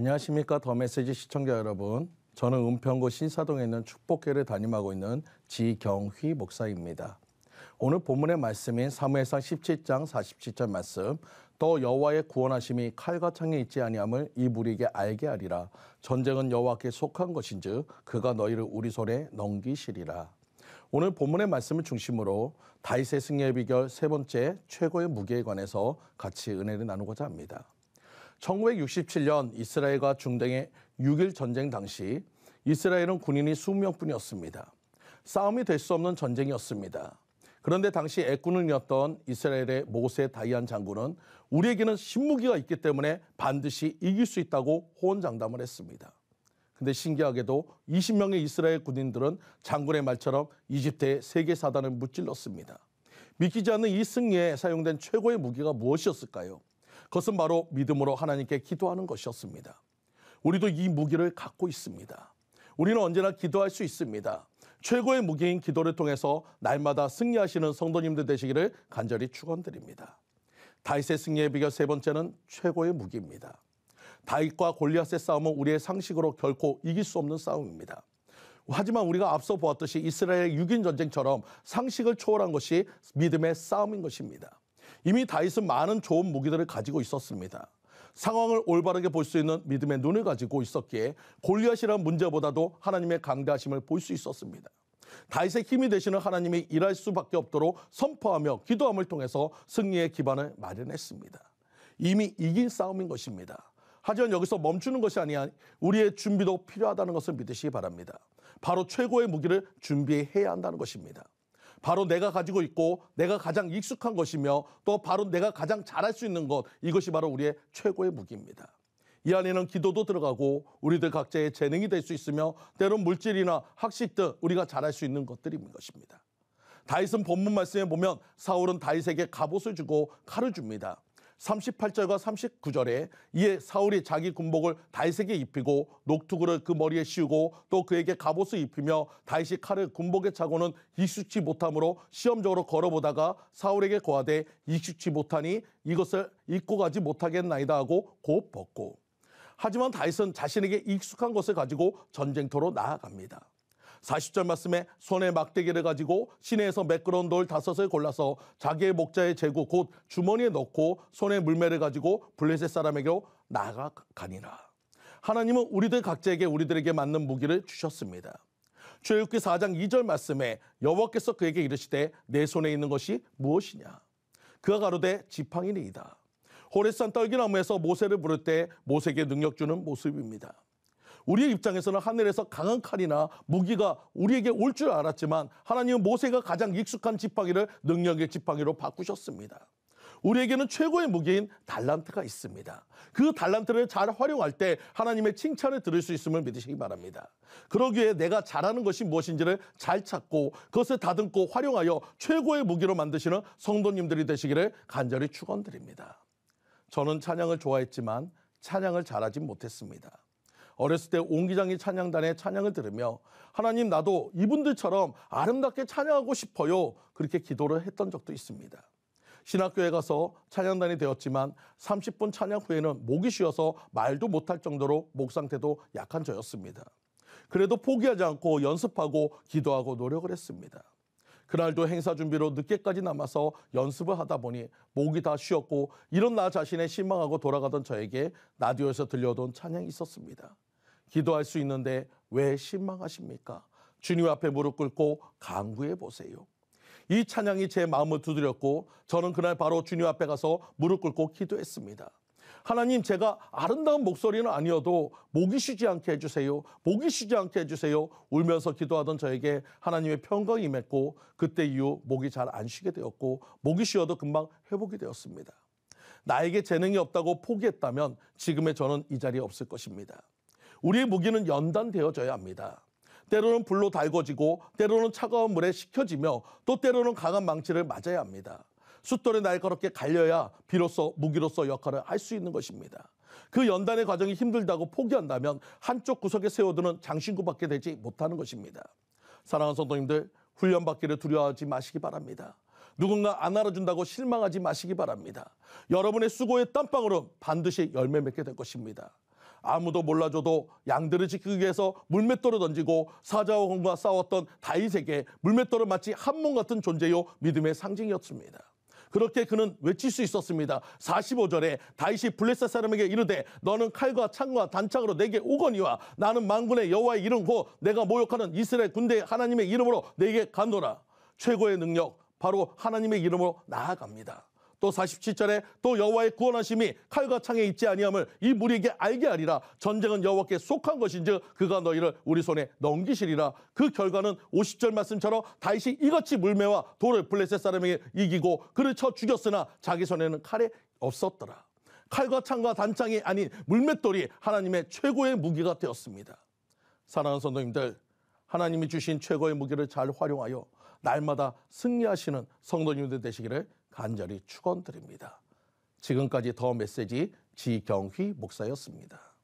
안녕하십니까 더메시지 시청자 여러분. 저는 은평구 신사동에 있는 축복회를 담임하고 있는 지경휘 목사입니다. 오늘 본문의 말씀인 사무엘상 17장 47절 말씀 또 여호와의 구원하심이 칼과 창에 있지 아니함을 이 무리에게 알게 하리라 전쟁은 여호와께 속한 것인즉 그가 너희를 우리 손에 넘기시리라 오늘 본문의 말씀을 중심으로 다윗의 승리의 비결 세 번째 최고의 무게에 관해서 같이 은혜를 나누고자 합니다. 1967년 이스라엘과 중동의 6일 전쟁 당시 이스라엘은 군인이 20명뿐이었습니다. 싸움이 될 수 없는 전쟁이었습니다. 그런데 당시 애꾸을이었던 이스라엘의 모세 다이안 장군은 우리에게는 신무기가 있기 때문에 반드시 이길 수 있다고 호언장담을 했습니다. 근데 신기하게도 20명의 이스라엘 군인들은 장군의 말처럼 이집트의 세계 사단을 무찔렀습니다. 믿기지 않는 이 승리에 사용된 최고의 무기가 무엇이었을까요? 그것은 바로 믿음으로 하나님께 기도하는 것이었습니다. 우리도 이 무기를 갖고 있습니다. 우리는 언제나 기도할 수 있습니다. 최고의 무기인 기도를 통해서 날마다 승리하시는 성도님들 되시기를 간절히 축원드립니다. 다윗의 승리의 비결 세 번째는 최고의 무기입니다. 다윗과 골리앗의 싸움은 우리의 상식으로 결코 이길 수 없는 싸움입니다. 하지만 우리가 앞서 보았듯이 이스라엘 6인 전쟁처럼 상식을 초월한 것이 믿음의 싸움인 것입니다. 이미 다윗은 많은 좋은 무기들을 가지고 있었습니다. 상황을 올바르게 볼 수 있는 믿음의 눈을 가지고 있었기에 골리앗이란 문제보다도 하나님의 강대하심을 볼 수 있었습니다. 다윗의 힘이 되시는 하나님이 일할 수밖에 없도록 선포하며 기도함을 통해서 승리의 기반을 마련했습니다. 이미 이긴 싸움인 것입니다. 하지만 여기서 멈추는 것이 아니한 우리의 준비도 필요하다는 것을 믿으시기 바랍니다. 바로 최고의 무기를 준비해야 한다는 것입니다. 바로 내가 가지고 있고 내가 가장 익숙한 것이며 또 바로 내가 가장 잘할 수 있는 것 이것이 바로 우리의 최고의 무기입니다. 이 안에는 기도도 들어가고 우리들 각자의 재능이 될 수 있으며 때론 물질이나 학식 등 우리가 잘할 수 있는 것들인 것입니다. 다윗은 본문 말씀에 보면 사울은 다윗에게 갑옷을 주고 칼을 줍니다. 38절과 39절에 이에 사울이 자기 군복을 다윗에게 입히고 녹투구를 그 머리에 씌우고 또 그에게 갑옷을 입히며 다윗이 칼을 군복에 차고는 익숙치 못함으로 시험적으로 걸어보다가 사울에게 고하되 익숙치 못하니 이것을 입고 가지 못하겠나이다 하고 곧 벗고 하지만 다윗은 자신에게 익숙한 것을 가지고 전쟁터로 나아갑니다. 40절 말씀에 손에 막대기를 가지고 시내에서 매끄러운 돌 다섯을 골라서 자기의 목자의 재고곧 주머니에 넣고 손에 물매를 가지고 블레셋 사람에게로 나아가니라. 하나님은 우리들 각자에게 우리들에게 맞는 무기를 주셨습니다. 출애굽기 4장 2절 말씀에 여호와께서 그에게 이르시되 내 손에 있는 것이 무엇이냐 그가 가로되 지팡이니이다. 호레산 떨기나무에서 모세를 부를 때 모세에게 능력 주는 모습입니다. 우리의 입장에서는 하늘에서 강한 칼이나 무기가 우리에게 올 줄 알았지만 하나님은 모세가 가장 익숙한 지팡이를 능력의 지팡이로 바꾸셨습니다. 우리에게는 최고의 무기인 달란트가 있습니다. 그 달란트를 잘 활용할 때 하나님의 칭찬을 들을 수 있음을 믿으시기 바랍니다. 그러기에 내가 잘하는 것이 무엇인지를 잘 찾고 그것을 다듬고 활용하여 최고의 무기로 만드시는 성도님들이 되시기를 간절히 축원드립니다. 저는 찬양을 좋아했지만 찬양을 잘하지 못했습니다. 어렸을 때 옹기장이 찬양단의 찬양을 들으며 하나님 나도 이분들처럼 아름답게 찬양하고 싶어요. 그렇게 기도를 했던 적도 있습니다. 신학교에 가서 찬양단이 되었지만 30분 찬양 후에는 목이 쉬어서 말도 못할 정도로 목 상태도 약한 저였습니다. 그래도 포기하지 않고 연습하고 기도하고 노력을 했습니다. 그날도 행사 준비로 늦게까지 남아서 연습을 하다 보니 목이 다 쉬었고 이런 나 자신에 실망하고 돌아가던 저에게 라디오에서 들려오던 찬양이 있었습니다. 기도할 수 있는데 왜실망하십니까 주님 앞에 무릎 꿇고 강구해 보세요. 이 찬양이 제 마음을 두드렸고 저는 그날 바로 주님 앞에 가서 무릎 꿇고 기도했습니다. 하나님 제가 아름다운 목소리는 아니어도 목이 쉬지 않게 해주세요. 목이 쉬지 않게 해주세요. 울면서 기도하던 저에게 하나님의 평강이 임했고 그때 이후 목이 잘 안 쉬게 되었고 목이 쉬어도 금방 회복이 되었습니다. 나에게 재능이 없다고 포기했다면 지금의 저는 이 자리에 없을 것입니다. 우리의 무기는 연단되어져야 합니다. 때로는 불로 달궈지고 때로는 차가운 물에 식혀지며 또 때로는 강한 망치를 맞아야 합니다. 숫돌에 날카롭게 갈려야 비로소 무기로서 역할을 할 수 있는 것입니다. 그 연단의 과정이 힘들다고 포기한다면 한쪽 구석에 세워두는 장신구밖에 되지 못하는 것입니다. 사랑하는 성도님들, 훈련받기를 두려워하지 마시기 바랍니다. 누군가 안 알아준다고 실망하지 마시기 바랍니다. 여러분의 수고의 땀방울은 반드시 열매 맺게 될 것입니다. 아무도 몰라줘도 양들을 지키기 위해서 물맷돌을 던지고 사자원과 와 싸웠던 다윗에게 물맷돌은 마치 한 몸 같은 존재요 믿음의 상징이었습니다. 그렇게 그는 외칠 수 있었습니다. 45절에 다윗이 블레셋 사람에게 이르되 너는 칼과 창과 단창으로 내게 오거니와 나는 만군의 여호와의 이름 고 내가 모욕하는 이스라엘 군대 하나님의 이름으로 내게 간노라. 최고의 능력 바로 하나님의 이름으로 나아갑니다. 또 47절에 또 여호와의 구원하심이 칼과 창에 있지 아니함을 이 무리에게 알게 하리라 전쟁은 여호와께 속한 것인즉 그가 너희를 우리 손에 넘기시리라 그 결과는 50절 말씀처럼 다시이같이 물매와 돌을 블레셋 사람에게 이기고 그를 쳐 죽였으나 자기 손에는 칼에 없었더라 칼과 창과 단창이 아닌 물맷돌이 하나님의 최고의 무기가 되었습니다 사랑하는 성도님들 하나님이 주신 최고의 무기를 잘 활용하여 날마다 승리하시는 성도님들 되시기를 간절히 축원드립니다. 지금까지 더 메시지 지경휘 목사였습니다.